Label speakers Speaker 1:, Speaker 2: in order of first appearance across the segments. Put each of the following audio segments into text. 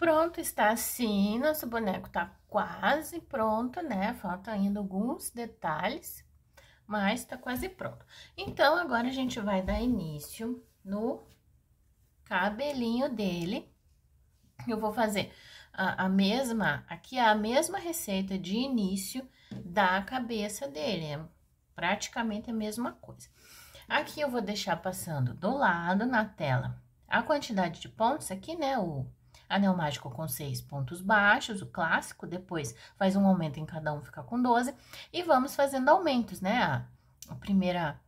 Speaker 1: Pronto, está assim, nosso boneco está quase pronto, né? Faltam ainda alguns detalhes, mas está quase pronto. Então, agora a gente vai dar início no cabelinho dele. Eu vou fazer a, a mesma, aqui é a mesma receita de início da cabeça dele, é praticamente a mesma coisa. Aqui eu vou deixar passando do lado na tela a quantidade de pontos aqui, né, o Anel mágico com seis pontos baixos, o clássico, depois faz um aumento em cada um, fica com 12. E vamos fazendo aumentos, né? A, primeira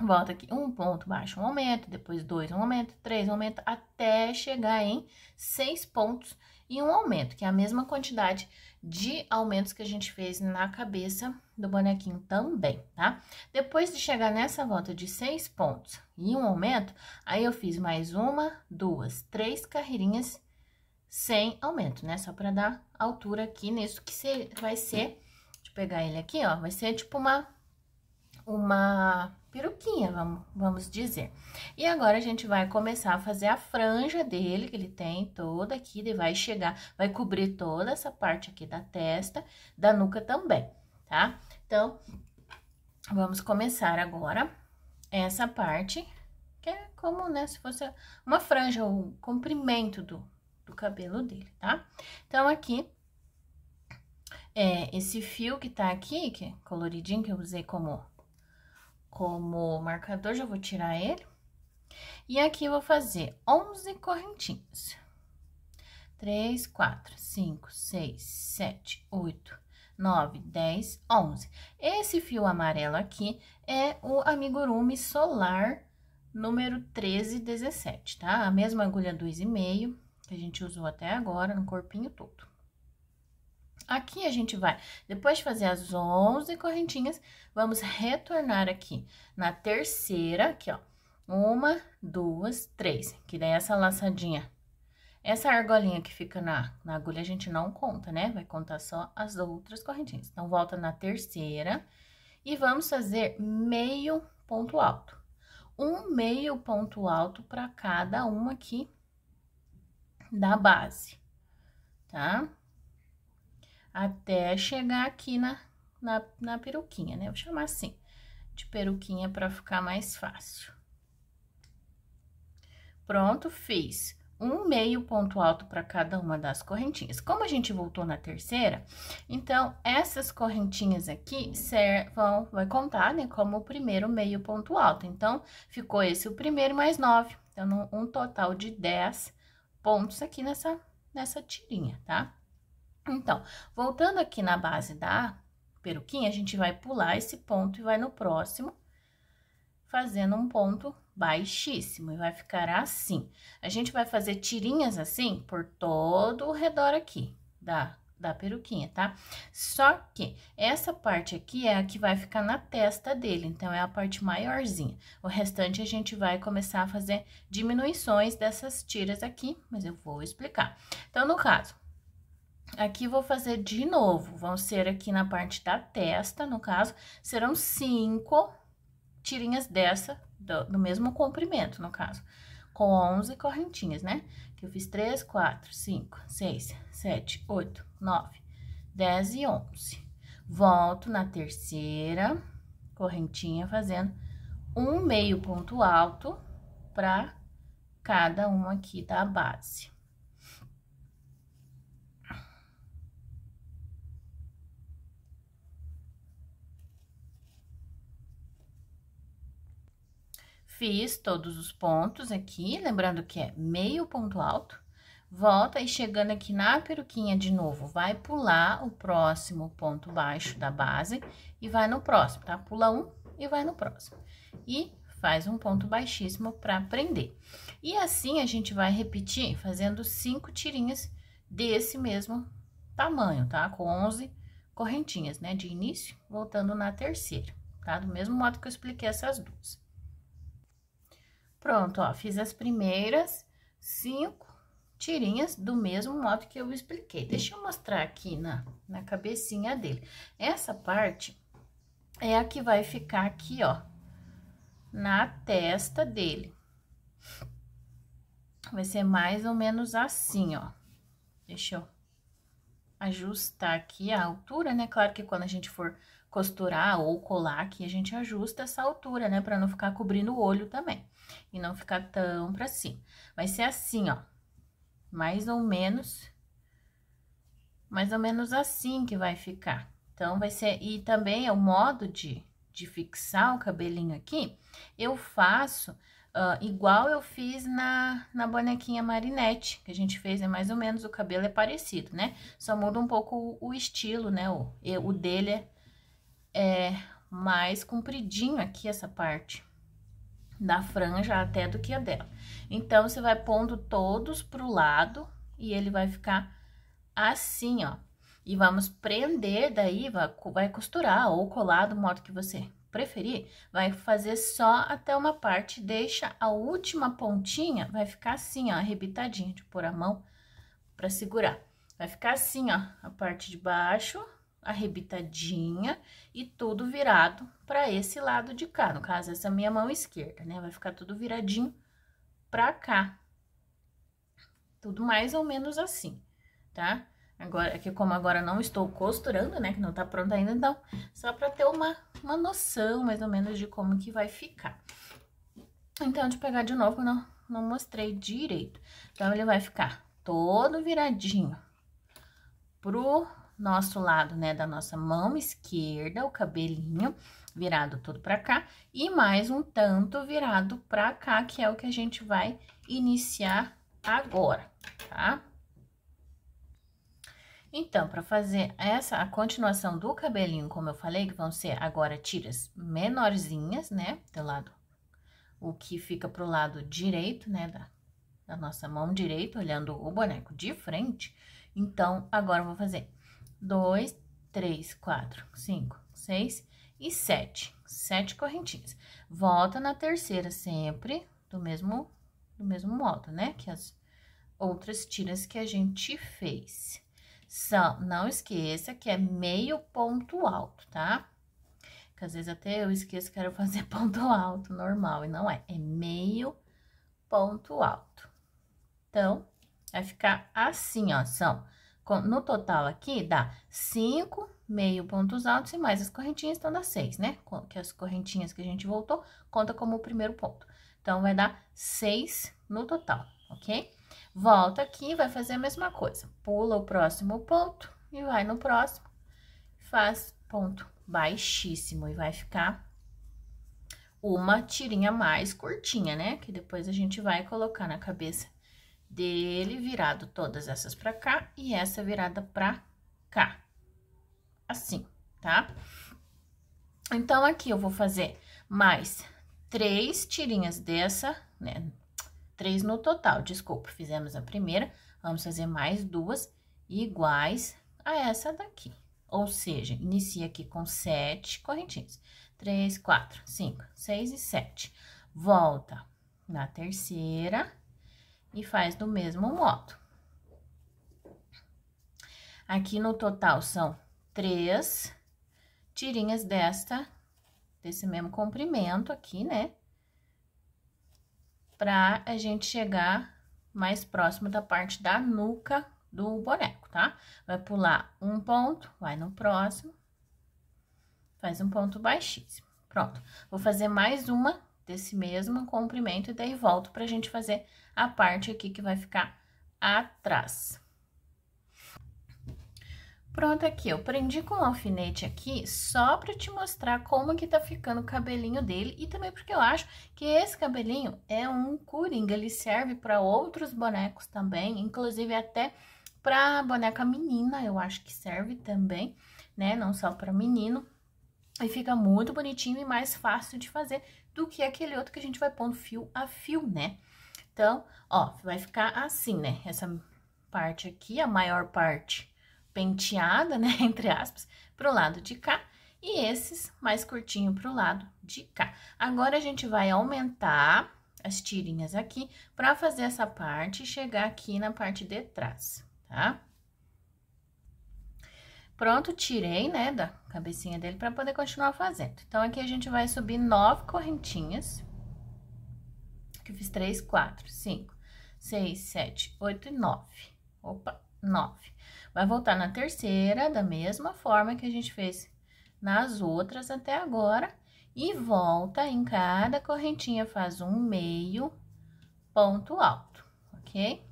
Speaker 1: volta aqui, um ponto baixo, um aumento, depois dois, um aumento, três, um aumento, até chegar em seis pontos e um aumento, que é a mesma quantidade de aumentos que a gente fez na cabeça do bonequinho também, tá? Depois de chegar nessa volta de seis pontos e um aumento, aí eu fiz mais uma, duas, três carreirinhas sem aumento, né? Só para dar altura aqui nisso que vai ser, deixa eu pegar ele aqui, ó, vai ser tipo uma, uma peruquinha, vamos, vamos dizer. E agora a gente vai começar a fazer a franja dele, que ele tem toda aqui, ele vai chegar, vai cobrir toda essa parte aqui da testa, da nuca também, tá? Então, vamos começar agora essa parte, que é como, né, se fosse uma franja, o comprimento do, do cabelo dele, tá? Então, aqui, é, esse fio que tá aqui, que é coloridinho, que eu usei como, como marcador, já vou tirar ele. E aqui, eu vou fazer 11 correntinhas. 3, 4, 5, 6, 7, 8, 9, 10, 11. Esse fio amarelo aqui é o amigurumi solar número 13, 17, tá? A mesma agulha 2,5 que a gente usou até agora no corpinho todo. Aqui a gente vai, depois de fazer as 11 correntinhas, vamos retornar aqui na terceira, aqui, ó. Uma, duas, três, que daí essa laçadinha, essa argolinha que fica na, na agulha a gente não conta, né? Vai contar só as outras correntinhas. Então, volta na terceira e vamos fazer meio ponto alto. Um meio ponto alto para cada uma aqui da base, tá? Até chegar aqui na, na, na peruquinha, né? Vou chamar assim, de peruquinha para ficar mais fácil. Pronto, fiz um meio ponto alto para cada uma das correntinhas. Como a gente voltou na terceira, então, essas correntinhas aqui servam, vai contar, né, como o primeiro meio ponto alto. Então, ficou esse o primeiro mais nove, então, um total de dez pontos aqui nessa, nessa tirinha, tá? Então, voltando aqui na base da peruquinha, a gente vai pular esse ponto e vai no próximo, fazendo um ponto baixíssimo, e vai ficar assim. A gente vai fazer tirinhas assim por todo o redor aqui, da da peruquinha, tá? Só que essa parte aqui é a que vai ficar na testa dele, então é a parte maiorzinha. O restante a gente vai começar a fazer diminuições dessas tiras aqui, mas eu vou explicar. Então, no caso, aqui vou fazer de novo, vão ser aqui na parte da testa, no caso, serão cinco tirinhas dessa, do, do mesmo comprimento, no caso com 11 correntinhas, né? Que eu fiz 3, 4, 5, 6, 7, 8, 9, 10 e 11. Volto na terceira correntinha fazendo um meio ponto alto pra cada uma aqui da base. Fiz todos os pontos aqui, lembrando que é meio ponto alto. Volta e chegando aqui na peruquinha de novo, vai pular o próximo ponto baixo da base e vai no próximo, tá? Pula um e vai no próximo. E faz um ponto baixíssimo para prender. E assim, a gente vai repetir fazendo cinco tirinhas desse mesmo tamanho, tá? Com 11 correntinhas, né? De início, voltando na terceira, tá? Do mesmo modo que eu expliquei essas duas. Pronto, ó, fiz as primeiras cinco tirinhas do mesmo modo que eu expliquei. Deixa eu mostrar aqui na, na cabecinha dele. Essa parte é a que vai ficar aqui, ó, na testa dele. Vai ser mais ou menos assim, ó. Deixa eu ajustar aqui a altura, né? Claro que quando a gente for costurar ou colar aqui, a gente ajusta essa altura, né? Pra não ficar cobrindo o olho também e não ficar tão pra cima. Vai ser assim, ó, mais ou menos, mais ou menos assim que vai ficar. Então, vai ser, e também é o modo de, de fixar o cabelinho aqui, eu faço Uh, igual eu fiz na, na bonequinha Marinette, que a gente fez, é mais ou menos, o cabelo é parecido, né? Só muda um pouco o, o estilo, né? O, o dele é, é mais compridinho aqui, essa parte da franja até do que a dela. Então, você vai pondo todos pro lado e ele vai ficar assim, ó. E vamos prender daí, vai costurar ou colar do modo que você preferir, vai fazer só até uma parte, deixa a última pontinha, vai ficar assim, ó, arrebitadinha, de pôr a mão para segurar. Vai ficar assim, ó, a parte de baixo arrebitadinha e tudo virado para esse lado de cá. No caso, essa é a minha mão esquerda, né? Vai ficar tudo viradinho para cá. Tudo mais ou menos assim, tá? Agora, que como agora não estou costurando, né? Que não tá pronta ainda, então, só para ter uma, uma noção mais ou menos de como que vai ficar. Então, de pegar de novo, não, não mostrei direito. Então, ele vai ficar todo viradinho pro nosso lado, né, da nossa mão esquerda, o cabelinho virado todo pra cá, e mais um tanto virado pra cá, que é o que a gente vai iniciar agora, tá? Então, para fazer essa, a continuação do cabelinho, como eu falei, que vão ser agora tiras menorzinhas, né, do lado, o que fica pro lado direito, né, da, da nossa mão direita, olhando o boneco de frente. Então, agora eu vou fazer dois, três, quatro, cinco, seis e sete. Sete correntinhas. Volta na terceira sempre, do mesmo, do mesmo modo, né? Que as outras tiras que a gente fez. São, não esqueça que é meio ponto alto, tá? Que às vezes até eu esqueço que quero fazer ponto alto normal, e não é. É meio ponto alto. Então, vai ficar assim, ó, são no total aqui dá cinco meio pontos altos e mais as correntinhas, então dá 6, né? Que as correntinhas que a gente voltou conta como o primeiro ponto. Então, vai dar 6 no total, ok? Volta aqui, vai fazer a mesma coisa. Pula o próximo ponto e vai no próximo. Faz ponto baixíssimo e vai ficar uma tirinha mais curtinha, né? Que depois a gente vai colocar na cabeça dele virado todas essas pra cá e essa virada pra cá. Assim, tá? Então, aqui eu vou fazer mais três tirinhas dessa, né? Três no total, desculpa, fizemos a primeira, vamos fazer mais duas iguais a essa daqui. Ou seja, inicia aqui com sete correntinhas. Três, quatro, cinco, seis e sete. Volta na terceira, e faz do mesmo modo. Aqui no total são três tirinhas desta, desse mesmo comprimento aqui, né? Pra a gente chegar mais próximo da parte da nuca do boneco, tá? Vai pular um ponto, vai no próximo, faz um ponto baixíssimo. Pronto, vou fazer mais uma desse mesmo comprimento e daí volto pra gente fazer a parte aqui que vai ficar atrás. Pronto aqui, eu prendi com um alfinete aqui só pra te mostrar como que tá ficando o cabelinho dele e também porque eu acho que esse cabelinho é um coringa, ele serve pra outros bonecos também, inclusive até pra boneca menina, eu acho que serve também, né, não só pra menino. E fica muito bonitinho e mais fácil de fazer, do que aquele outro que a gente vai pondo fio a fio, né? Então, ó, vai ficar assim, né? Essa parte aqui, a maior parte penteada, né, entre aspas, pro lado de cá. E esses mais curtinho pro lado de cá. Agora, a gente vai aumentar as tirinhas aqui para fazer essa parte e chegar aqui na parte de trás, tá? Pronto, tirei, né, da cabecinha dele para poder continuar fazendo. Então, aqui a gente vai subir nove correntinhas. Que eu fiz três, quatro, cinco, seis, sete, oito e nove. Opa, nove. Vai voltar na terceira, da mesma forma que a gente fez nas outras até agora. E volta em cada correntinha, faz um meio ponto alto, ok?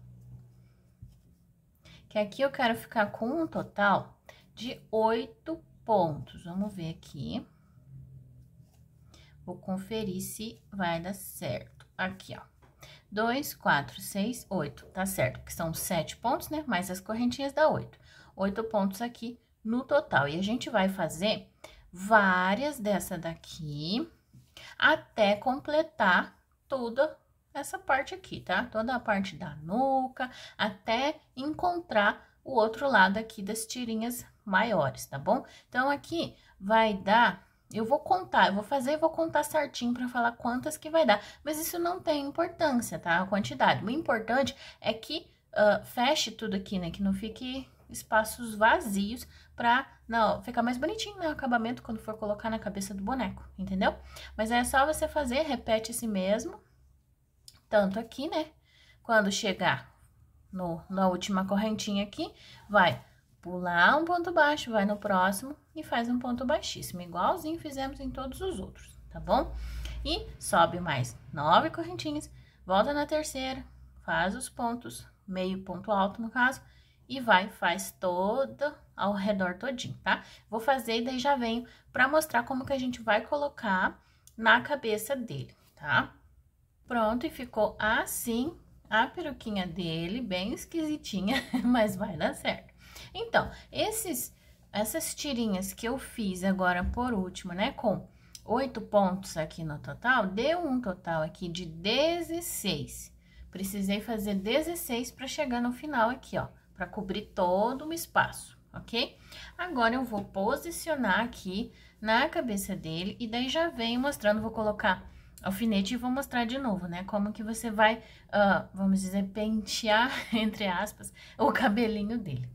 Speaker 1: Que aqui eu quero ficar com um total de oito pontos. Vamos ver aqui. Vou conferir se vai dar certo. Aqui, ó. Dois, quatro, seis, oito. Tá certo, porque são sete pontos, né? Mais as correntinhas dá oito. Oito pontos aqui no total. E a gente vai fazer várias dessa daqui até completar toda essa parte aqui, tá? Toda a parte da nuca, até encontrar o outro lado aqui das tirinhas maiores, tá bom? Então, aqui vai dar... Eu vou contar, eu vou fazer e vou contar certinho para falar quantas que vai dar. Mas isso não tem importância, tá? A quantidade. O importante é que uh, feche tudo aqui, né? Que não fique espaços vazios para não ficar mais bonitinho né, o acabamento quando for colocar na cabeça do boneco, entendeu? Mas é só você fazer, repete esse mesmo, tanto aqui, né? Quando chegar no, na última correntinha aqui, vai pular um ponto baixo, vai no próximo e faz um ponto baixíssimo, igualzinho fizemos em todos os outros, tá bom? E sobe mais nove correntinhas, volta na terceira, faz os pontos, meio ponto alto no caso, e vai, faz todo ao redor todinho, tá? Vou fazer e daí já venho pra mostrar como que a gente vai colocar na cabeça dele, tá? Pronto, e ficou assim a peruquinha dele, bem esquisitinha, mas vai dar certo. Então, esses, essas tirinhas que eu fiz agora por último, né, com oito pontos aqui no total, deu um total aqui de 16. Precisei fazer 16 para chegar no final aqui, ó, para cobrir todo o espaço, ok? Agora, eu vou posicionar aqui na cabeça dele e daí já venho mostrando, vou colocar alfinete e vou mostrar de novo, né? Como que você vai, uh, vamos dizer, pentear, entre aspas, o cabelinho dele.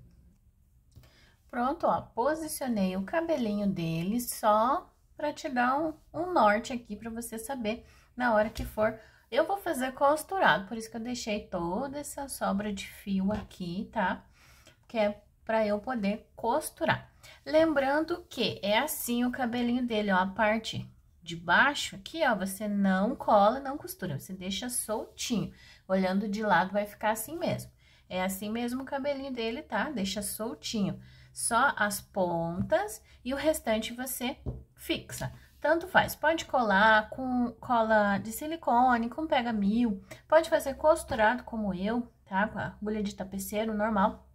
Speaker 1: Pronto, ó, posicionei o cabelinho dele só para te dar um, um norte aqui para você saber na hora que for. Eu vou fazer costurado, por isso que eu deixei toda essa sobra de fio aqui, tá? Que é para eu poder costurar. Lembrando que é assim o cabelinho dele, ó, a parte de baixo, aqui, ó, você não cola, não costura, você deixa soltinho. Olhando de lado, vai ficar assim mesmo. É assim mesmo o cabelinho dele, tá? Deixa soltinho. Só as pontas e o restante você fixa. Tanto faz, pode colar com cola de silicone, com pega mil, pode fazer costurado como eu, tá? Com a agulha de tapeceiro normal.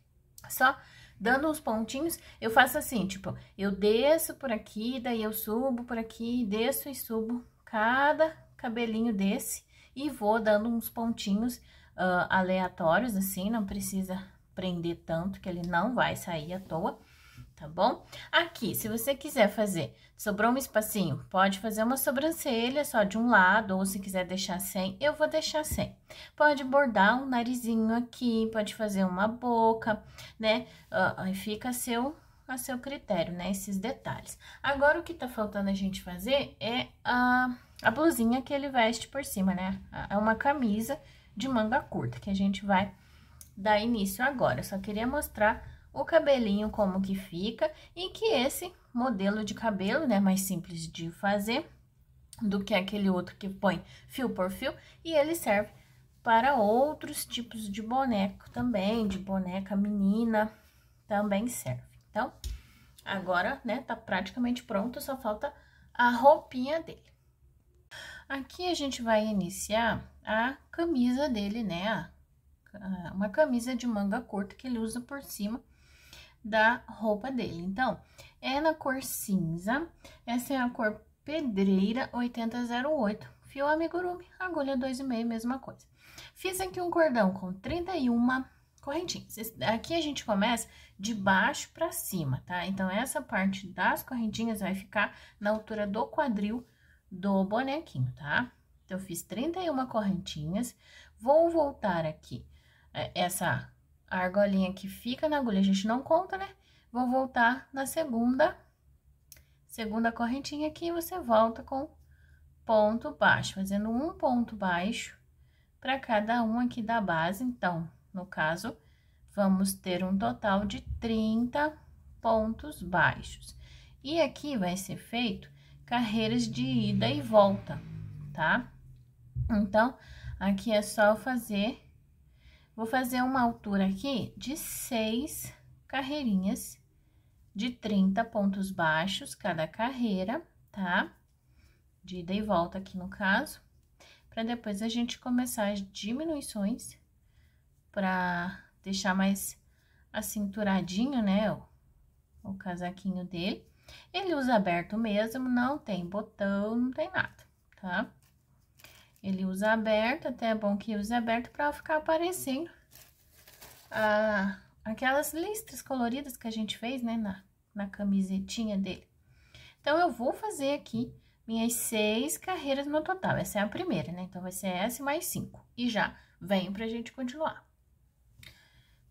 Speaker 1: Só dando uns pontinhos, eu faço assim, tipo, eu desço por aqui, daí eu subo por aqui, desço e subo cada cabelinho desse e vou dando uns pontinhos uh, aleatórios, assim, não precisa prender tanto que ele não vai sair à toa tá bom? Aqui, se você quiser fazer, sobrou um espacinho, pode fazer uma sobrancelha só de um lado, ou se quiser deixar sem, eu vou deixar sem. Pode bordar um narizinho aqui, pode fazer uma boca, né? Ah, aí fica a seu, a seu critério, né? Esses detalhes. Agora, o que tá faltando a gente fazer é a, a blusinha que ele veste por cima, né? É uma camisa de manga curta, que a gente vai dar início agora. Eu só queria mostrar o cabelinho como que fica e que esse modelo de cabelo, né, mais simples de fazer do que aquele outro que põe fio por fio e ele serve para outros tipos de boneco também, de boneca menina também serve. Então, agora, né, tá praticamente pronto, só falta a roupinha dele. Aqui a gente vai iniciar a camisa dele, né, uma camisa de manga curta que ele usa por cima da roupa dele. Então, é na cor cinza, essa é a cor pedreira 8008, fio amigurumi, agulha 2,5, mesma coisa. Fiz aqui um cordão com 31 correntinhas. Aqui a gente começa de baixo para cima, tá? Então, essa parte das correntinhas vai ficar na altura do quadril do bonequinho, tá? Então, eu fiz 31 correntinhas, vou voltar aqui é, essa a argolinha que fica na agulha, a gente não conta, né? Vou voltar na segunda, segunda correntinha aqui, você volta com ponto baixo, fazendo um ponto baixo para cada um aqui da base. Então, no caso, vamos ter um total de 30 pontos baixos. E aqui vai ser feito carreiras de ida e volta, tá? Então, aqui é só fazer Vou fazer uma altura aqui de seis carreirinhas de 30 pontos baixos cada carreira, tá? De ida e volta aqui no caso, para depois a gente começar as diminuições para deixar mais acinturadinho, né, o, o casaquinho dele. Ele usa aberto mesmo, não tem botão, não tem nada, tá? Ele usa aberto, até é bom que use aberto para ficar aparecendo aquelas listras coloridas que a gente fez, né, na, na camisetinha dele. Então, eu vou fazer aqui minhas seis carreiras no total. Essa é a primeira, né? Então, vai ser essa mais cinco. E já venho pra gente continuar.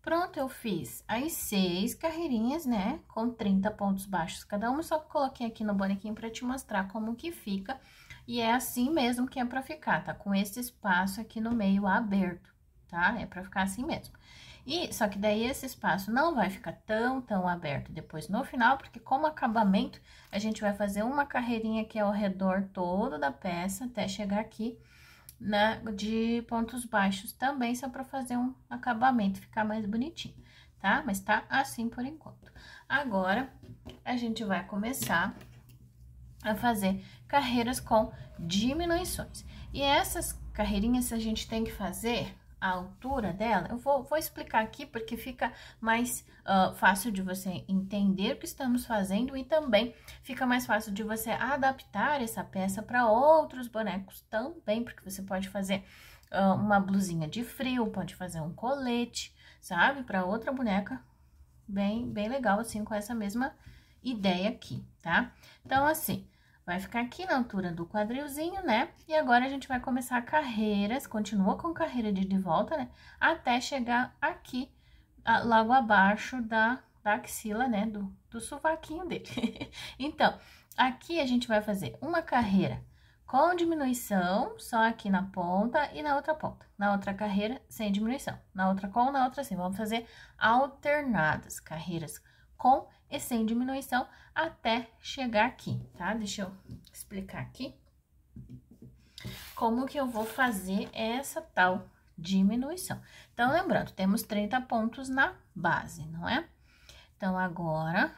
Speaker 1: Pronto, eu fiz as seis carreirinhas, né? Com 30 pontos baixos cada uma, só coloquei aqui no bonequinho pra te mostrar como que fica e é assim mesmo que é pra ficar, tá? Com esse espaço aqui no meio aberto, tá? É pra ficar assim mesmo. E, só que daí esse espaço não vai ficar tão, tão aberto depois no final, porque como acabamento, a gente vai fazer uma carreirinha aqui ao redor todo da peça, até chegar aqui na, né? de pontos baixos também, só para fazer um acabamento, ficar mais bonitinho, tá? Mas tá assim por enquanto. Agora, a gente vai começar a fazer carreiras com diminuições. E essas carreirinhas a gente tem que fazer a altura dela, eu vou, vou explicar aqui porque fica mais uh, fácil de você entender o que estamos fazendo e também fica mais fácil de você adaptar essa peça para outros bonecos também, porque você pode fazer uh, uma blusinha de frio, pode fazer um colete, sabe? Para outra boneca, bem, bem legal assim, com essa mesma ideia aqui, tá? Então, assim, Vai ficar aqui na altura do quadrilzinho, né? E agora, a gente vai começar carreiras, continua com carreira de, de volta, né? Até chegar aqui, logo abaixo da, da axila, né? Do, do sovaquinho dele. então, aqui a gente vai fazer uma carreira com diminuição, só aqui na ponta e na outra ponta. Na outra carreira, sem diminuição. Na outra com, na outra sem. Vamos fazer alternadas, carreiras com e sem diminuição até chegar aqui, tá? Deixa eu explicar aqui como que eu vou fazer essa tal diminuição. Então, lembrando, temos 30 pontos na base, não é? Então, agora,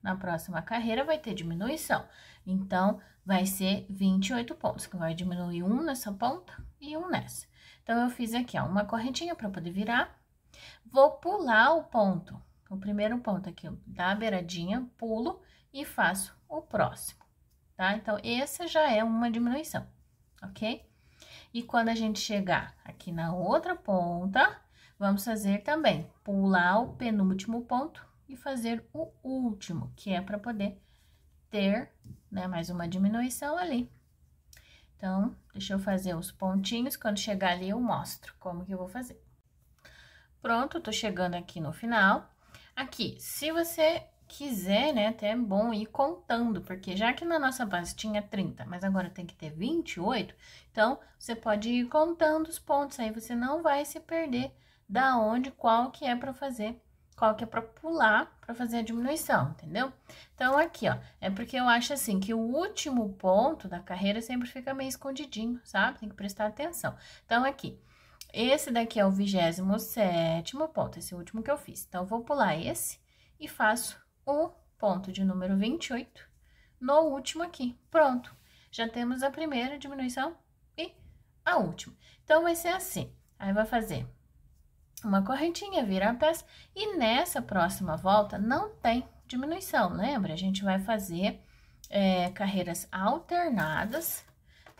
Speaker 1: na próxima carreira, vai ter diminuição. Então, vai ser 28 pontos, que vai diminuir um nessa ponta e um nessa. Então, eu fiz aqui, ó, uma correntinha para poder virar. Vou pular o ponto então, o primeiro ponto aqui, da dá a beiradinha, pulo e faço o próximo, tá? Então, essa já é uma diminuição, ok? E quando a gente chegar aqui na outra ponta, vamos fazer também pular o penúltimo ponto e fazer o último, que é para poder ter, né, mais uma diminuição ali. Então, deixa eu fazer os pontinhos, quando chegar ali eu mostro como que eu vou fazer. Pronto, tô chegando aqui no final. Aqui, se você quiser, né, até é bom ir contando, porque já que na nossa base tinha 30, mas agora tem que ter 28, então você pode ir contando os pontos, aí você não vai se perder da onde, qual que é para fazer, qual que é para pular para fazer a diminuição, entendeu? Então, aqui, ó, é porque eu acho assim que o último ponto da carreira sempre fica meio escondidinho, sabe? Tem que prestar atenção. Então, aqui, esse daqui é o 27 ponto, esse é último que eu fiz. Então, eu vou pular esse e faço o ponto de número 28 no último aqui. Pronto, já temos a primeira diminuição e a última. Então, vai ser assim. Aí, vai fazer uma correntinha, vira a peça, e nessa próxima volta não tem diminuição, lembra? A gente vai fazer é, carreiras alternadas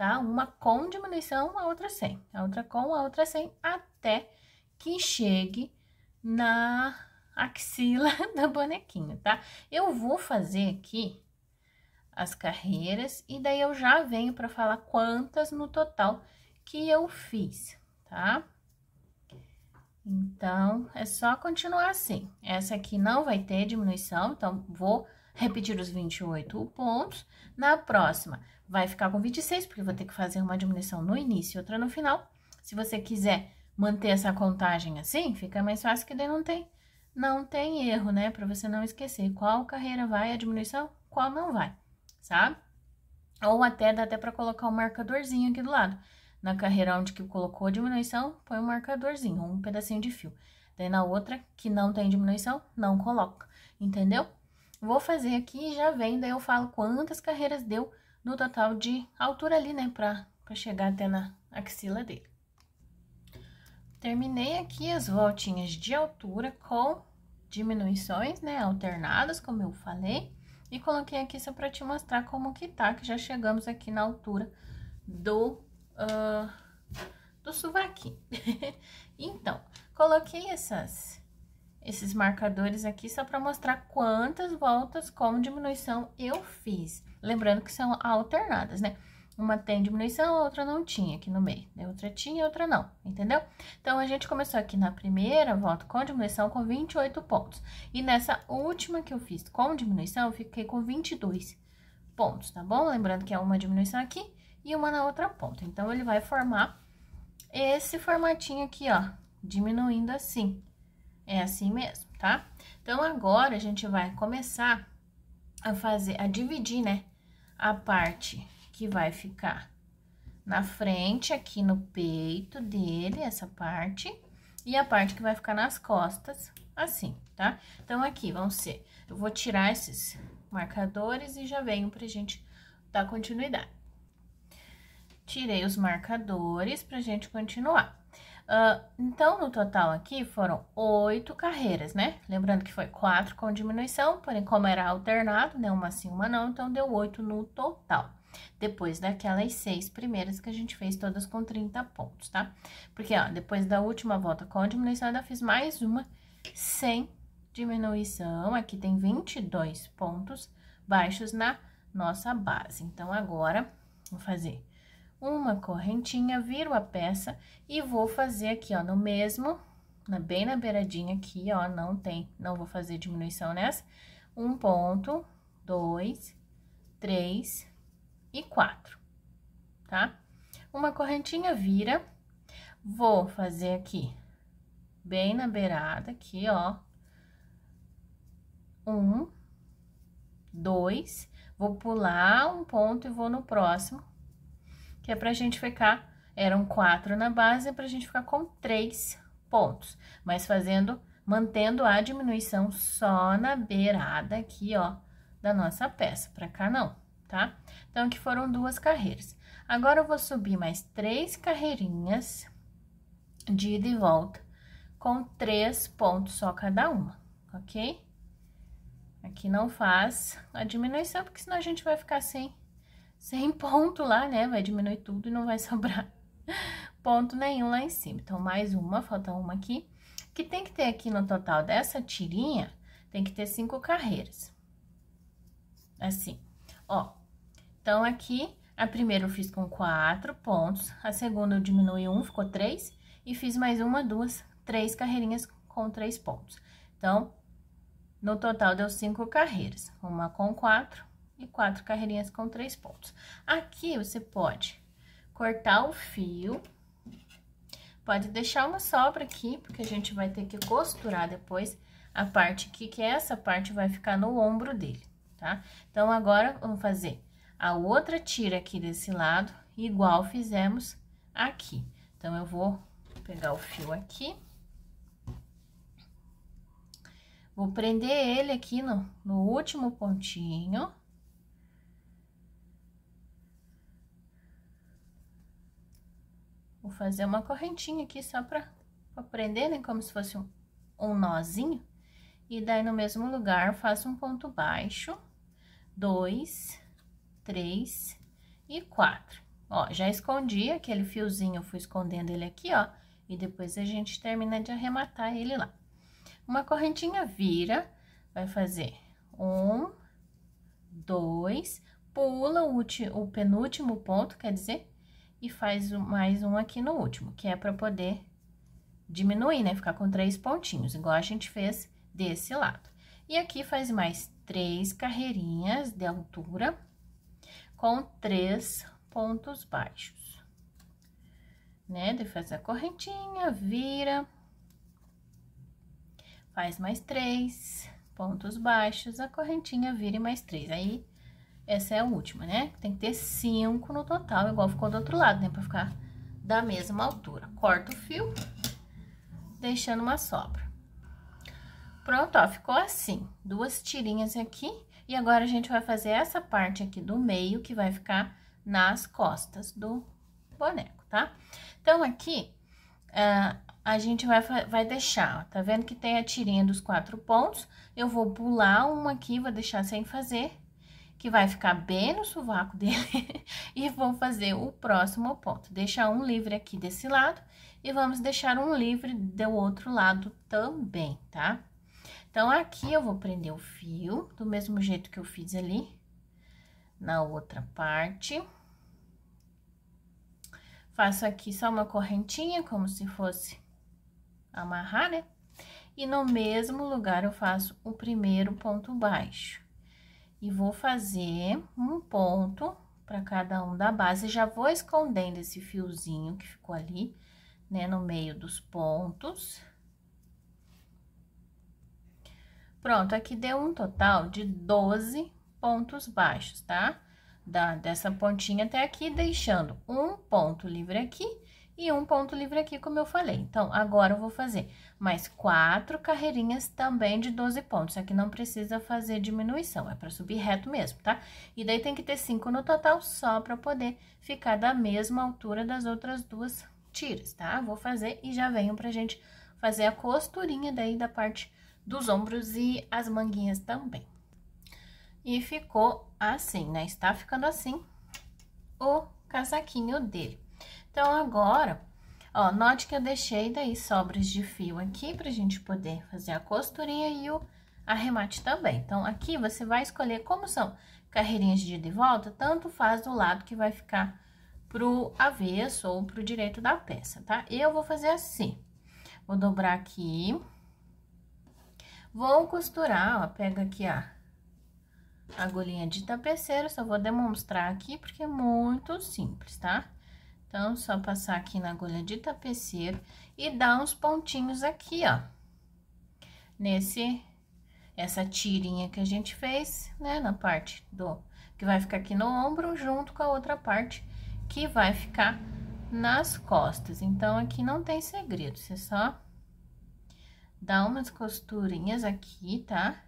Speaker 1: tá? Uma com diminuição, a outra sem. A outra com, a outra sem, até que chegue na axila do bonequinho tá? Eu vou fazer aqui as carreiras e daí eu já venho para falar quantas no total que eu fiz, tá? Então, é só continuar assim. Essa aqui não vai ter diminuição, então vou repetir os 28 pontos. Na próxima, vai ficar com 26, porque vou ter que fazer uma diminuição no início e outra no final. Se você quiser manter essa contagem assim, fica mais fácil que daí não tem, não tem erro, né? Para você não esquecer qual carreira vai a diminuição, qual não vai, sabe? Ou até dá até para colocar um marcadorzinho aqui do lado. Na carreira onde que colocou a diminuição, põe um marcadorzinho, um pedacinho de fio. Daí na outra que não tem diminuição, não coloca, entendeu? Vou fazer aqui e já vem, daí eu falo quantas carreiras deu no total de altura ali, né, pra, pra chegar até na axila dele. Terminei aqui as voltinhas de altura com diminuições, né, alternadas, como eu falei. E coloquei aqui só pra te mostrar como que tá, que já chegamos aqui na altura do, uh, do sovaquinho. então, coloquei essas, esses marcadores aqui só pra mostrar quantas voltas com diminuição eu fiz. Lembrando que são alternadas, né? Uma tem diminuição, a outra não tinha aqui no meio. Né? Outra tinha, outra não, entendeu? Então, a gente começou aqui na primeira volta com diminuição com 28 pontos. E nessa última que eu fiz com diminuição, eu fiquei com 22 pontos, tá bom? Lembrando que é uma diminuição aqui e uma na outra ponta. Então, ele vai formar esse formatinho aqui, ó, diminuindo assim. É assim mesmo, tá? Então, agora, a gente vai começar a fazer, a dividir, né? a parte que vai ficar na frente, aqui no peito dele, essa parte, e a parte que vai ficar nas costas, assim, tá? Então, aqui vão ser, eu vou tirar esses marcadores e já venho pra gente dar continuidade. Tirei os marcadores pra gente continuar. Uh, então, no total aqui foram oito carreiras, né? Lembrando que foi quatro com diminuição, porém, como era alternado, né? Uma sim, uma não, então deu oito no total. Depois daquelas seis primeiras que a gente fez todas com 30 pontos, tá? Porque, ó, depois da última volta com diminuição, ainda fiz mais uma sem diminuição. Aqui tem 22 pontos baixos na nossa base. Então, agora, vou fazer uma correntinha, viro a peça e vou fazer aqui, ó, no mesmo, na, bem na beiradinha aqui, ó, não tem, não vou fazer diminuição nessa. Um ponto, dois, três e quatro, tá? Uma correntinha vira, vou fazer aqui, bem na beirada aqui, ó. Um, dois, vou pular um ponto e vou no próximo que é pra gente ficar, eram quatro na base, é pra gente ficar com três pontos, mas fazendo, mantendo a diminuição só na beirada aqui, ó, da nossa peça, pra cá não, tá? Então, aqui foram duas carreiras. Agora, eu vou subir mais três carreirinhas de ida e volta, com três pontos só cada uma, ok? Aqui não faz a diminuição, porque senão a gente vai ficar sem sem ponto lá, né? Vai diminuir tudo e não vai sobrar ponto nenhum lá em cima. Então, mais uma, falta uma aqui, que tem que ter aqui no total dessa tirinha, tem que ter cinco carreiras. Assim, ó. Então, aqui, a primeira eu fiz com quatro pontos, a segunda eu diminui um, ficou três, e fiz mais uma, duas, três carreirinhas com três pontos. Então, no total deu cinco carreiras, uma com quatro, e quatro carreirinhas com três pontos. Aqui, você pode cortar o fio, pode deixar uma sobra aqui, porque a gente vai ter que costurar depois a parte aqui, que essa parte vai ficar no ombro dele, tá? Então, agora, vamos fazer a outra tira aqui desse lado, igual fizemos aqui. Então, eu vou pegar o fio aqui. Vou prender ele aqui no, no último pontinho. Vou fazer uma correntinha aqui só pra, pra prender, né? Como se fosse um, um nozinho. E daí, no mesmo lugar, faço um ponto baixo. Dois, três e quatro. Ó, já escondi aquele fiozinho, eu fui escondendo ele aqui, ó. E depois a gente termina de arrematar ele lá. Uma correntinha vira, vai fazer um, dois, pula o, o penúltimo ponto, quer dizer, e faz mais um aqui no último, que é para poder diminuir, né? Ficar com três pontinhos, igual a gente fez desse lado. E aqui faz mais três carreirinhas de altura com três pontos baixos. Né? De fazer a correntinha, vira, faz mais três pontos baixos, a correntinha vira e mais três. Aí, essa é a última, né? Tem que ter cinco no total, igual ficou do outro lado, né? Pra ficar da mesma altura. Corta o fio, deixando uma sobra. Pronto, ó, ficou assim. Duas tirinhas aqui. E agora, a gente vai fazer essa parte aqui do meio, que vai ficar nas costas do boneco, tá? Então, aqui, ah, a gente vai, vai deixar, ó, tá vendo que tem a tirinha dos quatro pontos? Eu vou pular uma aqui, vou deixar sem fazer que vai ficar bem no sovaco dele, e vou fazer o próximo ponto. Deixar um livre aqui desse lado, e vamos deixar um livre do outro lado também, tá? Então, aqui eu vou prender o fio, do mesmo jeito que eu fiz ali na outra parte. Faço aqui só uma correntinha, como se fosse amarrar, né? E no mesmo lugar eu faço o primeiro ponto baixo e vou fazer um ponto para cada um da base. Já vou escondendo esse fiozinho que ficou ali, né, no meio dos pontos. Pronto, aqui deu um total de 12 pontos baixos, tá? Da, dessa pontinha até aqui, deixando um ponto livre aqui e um ponto livre aqui, como eu falei. Então, agora eu vou fazer mais quatro carreirinhas também de 12 pontos. Aqui não precisa fazer diminuição, é para subir reto mesmo, tá? E daí tem que ter cinco no total só para poder ficar da mesma altura das outras duas tiras, tá? Vou fazer e já venho pra gente fazer a costurinha daí da parte dos ombros e as manguinhas também. E ficou assim, né? Está ficando assim o casaquinho dele. Então, agora, ó, note que eu deixei daí sobras de fio aqui pra gente poder fazer a costurinha e o arremate também. Então, aqui você vai escolher como são carreirinhas de ida e volta, tanto faz do lado que vai ficar pro avesso ou pro direito da peça, tá? Eu vou fazer assim, vou dobrar aqui, vou costurar, ó, pega aqui a agulhinha de tapeceiro, só vou demonstrar aqui porque é muito simples, tá? Tá? Então, é só passar aqui na agulha de tapeceiro e dar uns pontinhos aqui, ó. Nesse, essa tirinha que a gente fez, né, na parte do, que vai ficar aqui no ombro, junto com a outra parte que vai ficar nas costas. Então, aqui não tem segredo, você só dá umas costurinhas aqui, tá?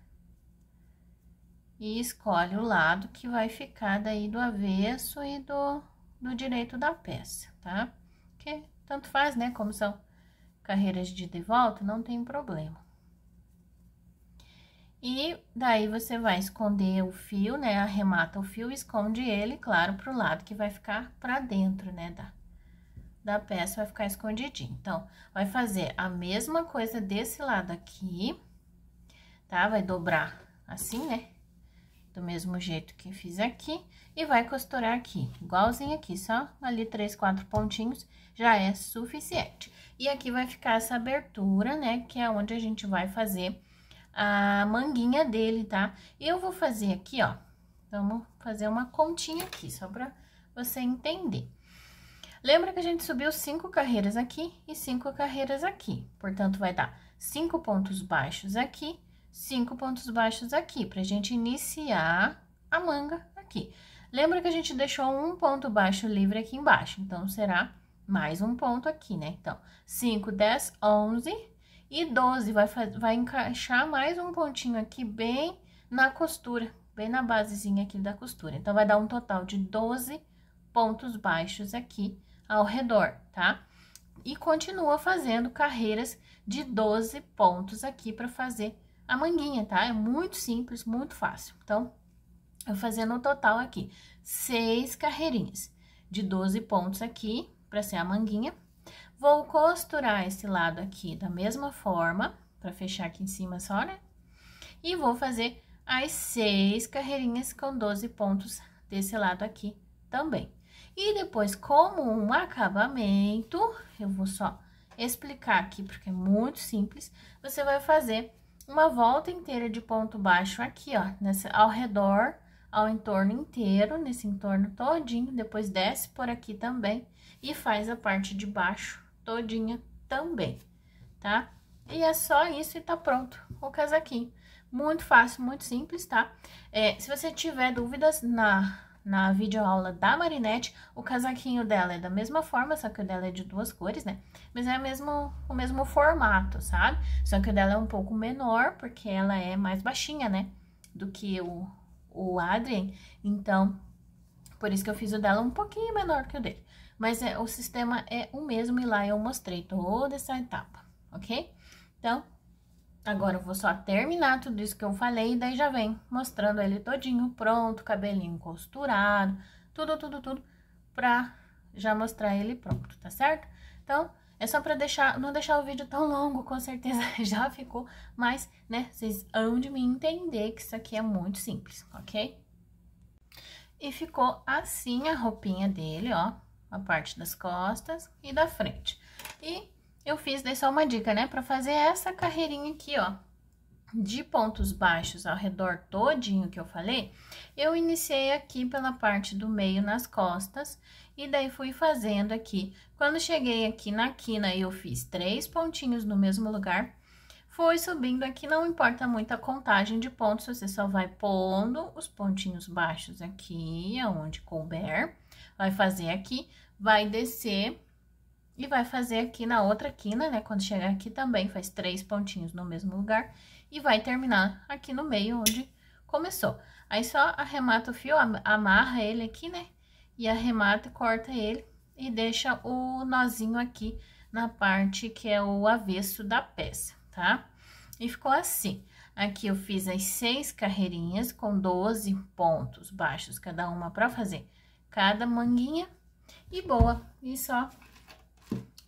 Speaker 1: E escolhe o lado que vai ficar daí do avesso e do do direito da peça, tá? Que tanto faz, né? Como são carreiras de devolta, volta, não tem problema. E daí você vai esconder o fio, né? Arremata o fio esconde ele, claro, pro lado que vai ficar pra dentro, né? Da, da peça vai ficar escondidinho. Então, vai fazer a mesma coisa desse lado aqui, tá? Vai dobrar assim, né? do mesmo jeito que fiz aqui, e vai costurar aqui, igualzinho aqui, só ali três, quatro pontinhos já é suficiente. E aqui vai ficar essa abertura, né, que é onde a gente vai fazer a manguinha dele, tá? Eu vou fazer aqui, ó, vamos fazer uma continha aqui, só pra você entender. Lembra que a gente subiu cinco carreiras aqui e cinco carreiras aqui, portanto, vai dar cinco pontos baixos aqui cinco pontos baixos aqui, pra gente iniciar a manga aqui. Lembra que a gente deixou um ponto baixo livre aqui embaixo, então, será mais um ponto aqui, né? Então, 5, 10, 11 e 12, vai, vai encaixar mais um pontinho aqui bem na costura, bem na basezinha aqui da costura. Então, vai dar um total de 12 pontos baixos aqui ao redor, tá? E continua fazendo carreiras de 12 pontos aqui para fazer a manguinha, tá? É muito simples, muito fácil. Então, eu fazendo no total aqui, seis carreirinhas de 12 pontos aqui, para ser a manguinha. Vou costurar esse lado aqui da mesma forma, para fechar aqui em cima só, né? E vou fazer as seis carreirinhas com 12 pontos desse lado aqui também. E depois, como um acabamento, eu vou só explicar aqui, porque é muito simples, você vai fazer uma volta inteira de ponto baixo aqui, ó, nessa, ao redor, ao entorno inteiro, nesse entorno todinho, depois desce por aqui também e faz a parte de baixo todinha também, tá? E é só isso e tá pronto o casaquinho. Muito fácil, muito simples, tá? É, se você tiver dúvidas na na videoaula da Marinette, o casaquinho dela é da mesma forma, só que o dela é de duas cores, né? Mas é o mesmo, o mesmo formato, sabe? Só que o dela é um pouco menor, porque ela é mais baixinha, né? Do que o, o Adrien. Então, por isso que eu fiz o dela um pouquinho menor que o dele. Mas é, o sistema é o mesmo e lá eu mostrei toda essa etapa, ok? Então, Agora eu vou só terminar tudo isso que eu falei e daí já vem mostrando ele todinho pronto, cabelinho costurado, tudo, tudo, tudo, pra já mostrar ele pronto, tá certo? Então, é só pra deixar, não deixar o vídeo tão longo, com certeza já ficou, mas, né, vocês hão de me entender que isso aqui é muito simples, ok? E ficou assim a roupinha dele, ó, a parte das costas e da frente. E eu fiz, dei só uma dica, né? Pra fazer essa carreirinha aqui, ó, de pontos baixos ao redor todinho que eu falei, eu iniciei aqui pela parte do meio nas costas, e daí fui fazendo aqui. Quando cheguei aqui na quina, eu fiz três pontinhos no mesmo lugar, fui subindo aqui, não importa muito a contagem de pontos, você só vai pondo os pontinhos baixos aqui, aonde couber, vai fazer aqui, vai descer e vai fazer aqui na outra quina, né? Quando chegar aqui também, faz três pontinhos no mesmo lugar. E vai terminar aqui no meio, onde começou. Aí só arremata o fio, amarra ele aqui, né? E arremata, e corta ele e deixa o nozinho aqui na parte que é o avesso da peça, tá? E ficou assim. Aqui eu fiz as seis carreirinhas com 12 pontos baixos, cada uma para fazer cada manguinha. E boa, e só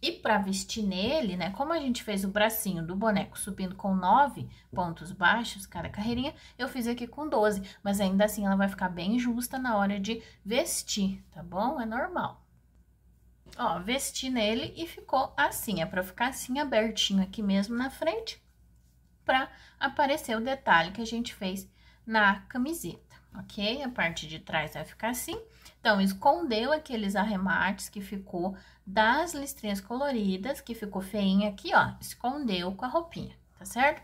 Speaker 1: e para vestir nele, né, como a gente fez o bracinho do boneco subindo com 9 pontos baixos cada carreirinha, eu fiz aqui com 12, mas ainda assim ela vai ficar bem justa na hora de vestir, tá bom? É normal. Ó, vesti nele e ficou assim, é para ficar assim abertinho aqui mesmo na frente, para aparecer o detalhe que a gente fez na camiseta, ok? A parte de trás vai ficar assim então, escondeu aqueles arremates que ficou das listrinhas coloridas, que ficou feinha aqui, ó. Escondeu com a roupinha, tá certo?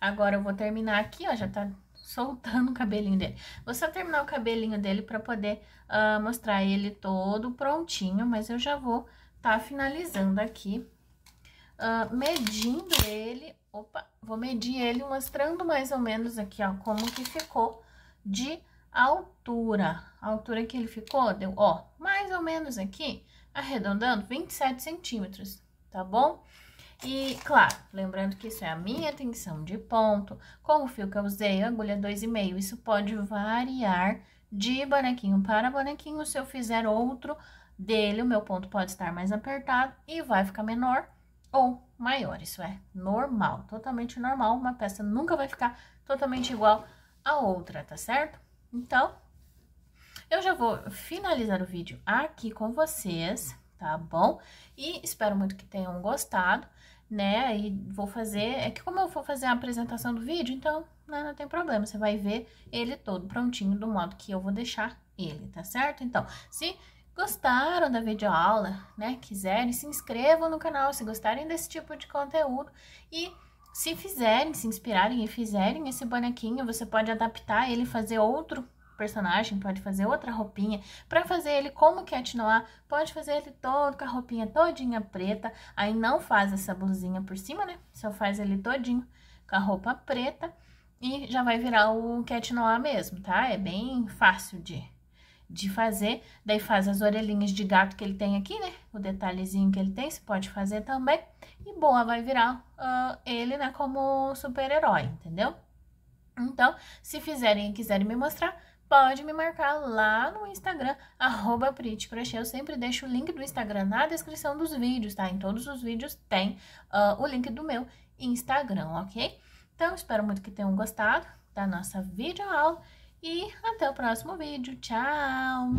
Speaker 1: Agora, eu vou terminar aqui, ó, já tá soltando o cabelinho dele. Vou só terminar o cabelinho dele pra poder uh, mostrar ele todo prontinho, mas eu já vou tá finalizando aqui, uh, medindo ele, opa, vou medir ele mostrando mais ou menos aqui, ó, como que ficou de a altura. A altura que ele ficou deu, ó, mais ou menos aqui, arredondando 27 centímetros, tá bom? E, claro, lembrando que isso é a minha tensão de ponto, com o fio que eu usei, agulha 2,5, isso pode variar de bonequinho para bonequinho. Se eu fizer outro dele, o meu ponto pode estar mais apertado e vai ficar menor ou maior. Isso é normal, totalmente normal. Uma peça nunca vai ficar totalmente igual à outra, tá certo? Então, eu já vou finalizar o vídeo aqui com vocês, tá bom? E espero muito que tenham gostado, né? E vou fazer... É que como eu vou fazer a apresentação do vídeo, então né, não tem problema. Você vai ver ele todo prontinho do modo que eu vou deixar ele, tá certo? Então, se gostaram da videoaula, né, quiserem, se inscrevam no canal se gostarem desse tipo de conteúdo e se fizerem, se inspirarem e fizerem esse bonequinho, você pode adaptar ele, fazer outro personagem, pode fazer outra roupinha. Para fazer ele como Cat Noir, pode fazer ele todo com a roupinha todinha preta. Aí não faz essa blusinha por cima, né? Só faz ele todinho com a roupa preta e já vai virar o Cat Noir mesmo, tá? É bem fácil de, de fazer. Daí faz as orelhinhas de gato que ele tem aqui, né? O detalhezinho que ele tem, você pode fazer também e boa vai virar uh, ele, né, como super-herói, entendeu? Então, se fizerem e quiserem me mostrar, pode me marcar lá no Instagram, arroba Eu sempre deixo o link do Instagram na descrição dos vídeos, tá? Em todos os vídeos tem uh, o link do meu Instagram, ok? Então, espero muito que tenham gostado da nossa videoaula e até o próximo vídeo. Tchau!